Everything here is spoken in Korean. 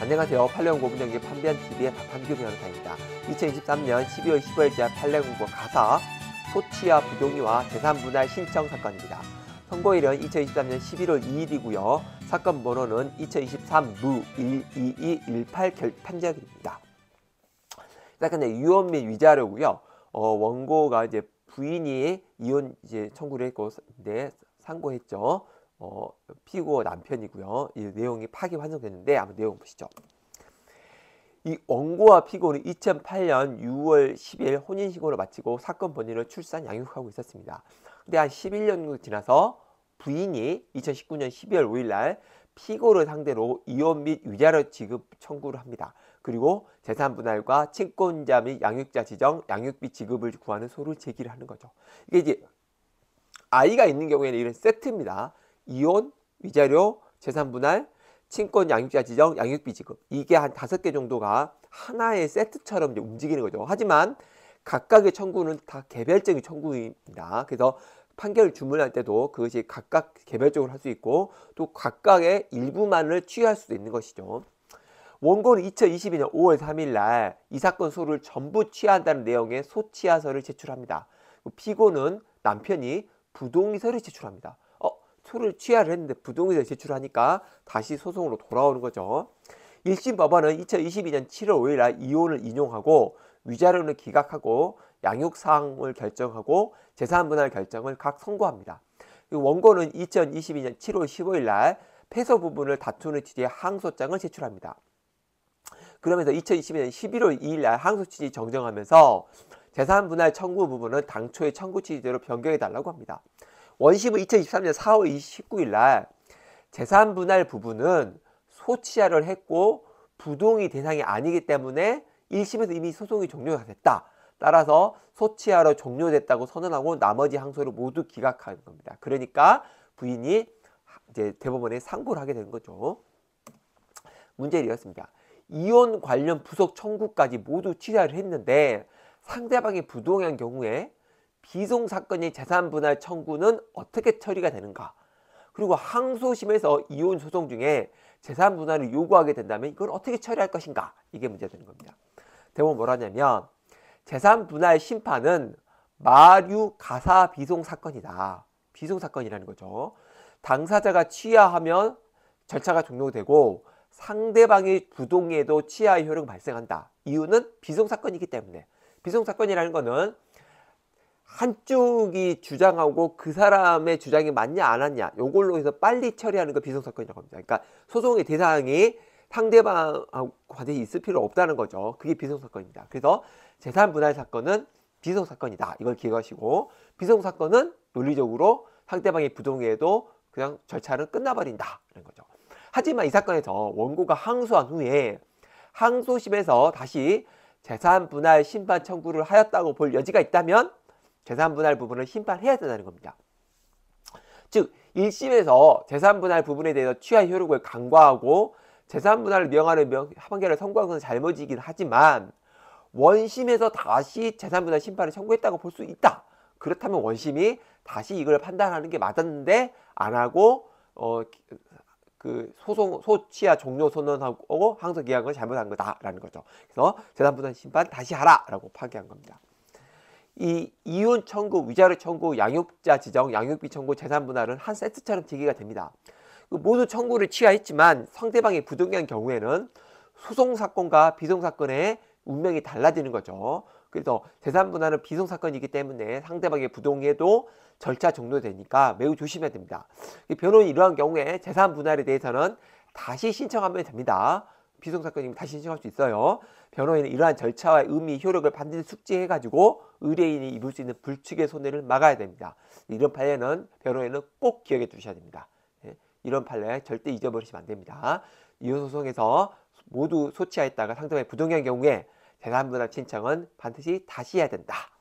안녕하세요. 팔레온고분연기 판비한 TV의 박한규 변호사입니다. 2023년 12월 15일자 팔레온고 가사 소치와 부종이와 재산분할 신청 사건입니다. 선고일은 2023년 11월 2일이고요. 사건 번호는 2023무 12218 판결입니다. 일단 근데 유언 및 위자료고요. 어, 원고가 이제 부인이 이혼 이제 청구를 했고 네, 상고했죠. 어, 피고 남편이고요. 이 내용이 파기환송됐는데 한번 내용 보시죠. 이 원고와 피고는 2008년 6월 10일 혼인신고를 마치고 사건 본인을 출산 양육하고 있었습니다. 근데 한 11년 지나서 부인이 2019년 12월 5일 날 피고를 상대로 이혼 및 위자료 지급 청구를 합니다. 그리고 재산 분할과 친권자 및 양육자 지정, 양육비 지급을 구하는 소를 제기를 하는 거죠. 이게 이제 아이가 있는 경우에는 이런 세트입니다. 이혼, 위자료, 재산분할, 친권 양육자 지정, 양육비 지급 이게 한 다섯 개 정도가 하나의 세트처럼 이제 움직이는 거죠. 하지만 각각의 청구는 다 개별적인 청구입니다. 그래서 판결 주문할 때도 그것이 각각 개별적으로 할 수 있고 또 각각의 일부만을 취할 수도 있는 것이죠. 원고는 2022년 5월 3일 날 이 사건 소를 전부 취한다는 내용의 소취하서를 제출합니다. 그 피고는 남편이 부동의서를 제출합니다. 수를 취하를 했는데 부동의를 제출하니까 다시 소송으로 돌아오는 거죠. 1심 법원은 2022년 7월 5일 이혼을 인용하고 위자료는 기각하고 양육사항을 결정하고 재산분할 결정을 각 선고합니다. 원고는 2022년 7월 15일 날 패소 부분을 다투는 취지의 항소장을 제출합니다. 그러면서 2022년 11월 2일 날 항소 취지 정정하면서 재산분할 청구 부분은 당초의 청구 취지대로 변경해달라고 합니다. 원심은 2023년 4월 29일 날 재산 분할 부분은 소치하를 했고 부동의 대상이 아니기 때문에 1심에서 이미 소송이 종료가 됐다. 따라서 소치하러 종료됐다고 선언하고 나머지 항소를 모두 기각한 겁니다. 그러니까 부인이 이제 대법원에 상고를 하게 된 거죠. 문제를 이었습니다. 이혼 관련 부속 청구까지 모두 취사를 했는데 상대방이 부동의한 경우에 기소 사건이 재산 분할 청구는 어떻게 처리가 되는가? 그리고 항소심에서 이혼 소송 중에 재산 분할을 요구하게 된다면 이걸 어떻게 처리할 것인가? 이게 문제 되는 겁니다. 대법원 뭐라냐면 재산 분할 심판은 마류 가사 비송 사건이다. 비송 사건이라는 거죠. 당사자가 취하하면 절차가 종료되고 상대방의 부동의에도 취하의 효력 이 발생한다. 이유는 비송 사건이기 때문에 비송 사건이라는 거는 한쪽이 주장하고 그 사람의 주장이 맞냐 안 맞냐 요걸로 해서 빨리 처리하는 거 비속사건이라고 합니다. 그러니까 소송의 대상이 상대방하고 관계에 있을 필요 없다는 거죠. 그게 비속사건입니다. 그래서 재산 분할 사건은 비속사건이다. 이걸 기억하시고 비속사건은 논리적으로 상대방이 부동의해도 그냥 절차는 끝나버린다는 거죠. 하지만 이 사건에서 원고가 항소한 후에 항소심에서 다시 재산 분할 심판 청구를 하였다고 볼 여지가 있다면 재산 분할 부분을 심판해야 된다는 겁니다. 즉 1심에서 재산 분할 부분에 대해서 취한 효력을 강과하고 재산 분할을 명하는 명, 판결을 선고한 것은 잘못이긴 하지만 원심에서 다시 재산 분할 심판을 청구했다고 볼 수 있다. 그렇다면 원심이 다시 이걸 판단하는 게 맞았는데 안 하고 어, 그 소송 소치와 종료 선언하고 항소 기각을 잘못한 거다라는 거죠. 그래서 재산 분할 심판 다시 하라라고 파기한 겁니다. 이 이혼 청구, 위자료 청구, 양육자 지정, 양육비 청구, 재산 분할은 한 세트처럼 제기가 됩니다. 그 모두 청구를 취하했지만 상대방이 부동의한 경우에는 소송 사건과 비송 사건의 운명이 달라지는 거죠. 그래서 재산 분할은 비송 사건이기 때문에 상대방의 부동의도 절차 정도 되니까 매우 조심해야 됩니다. 변호인 이러한 경우에 재산 분할에 대해서는 다시 신청하면 됩니다. 피소사건이면 다시 신청할 수 있어요. 변호인은 이러한 절차와 의미, 효력을 반드시 숙지해가지고 의뢰인이 입을 수 있는 불측의 손해를 막아야 됩니다. 이런 판례는 변호인은 꼭 기억해 두셔야 됩니다. 예, 이런 판례 절대 잊어버리시면 안 됩니다. 이혼소송에서 모두 소치하였다가 상대방이 부의한 경우에 재산분할 신청은 반드시 다시 해야 된다.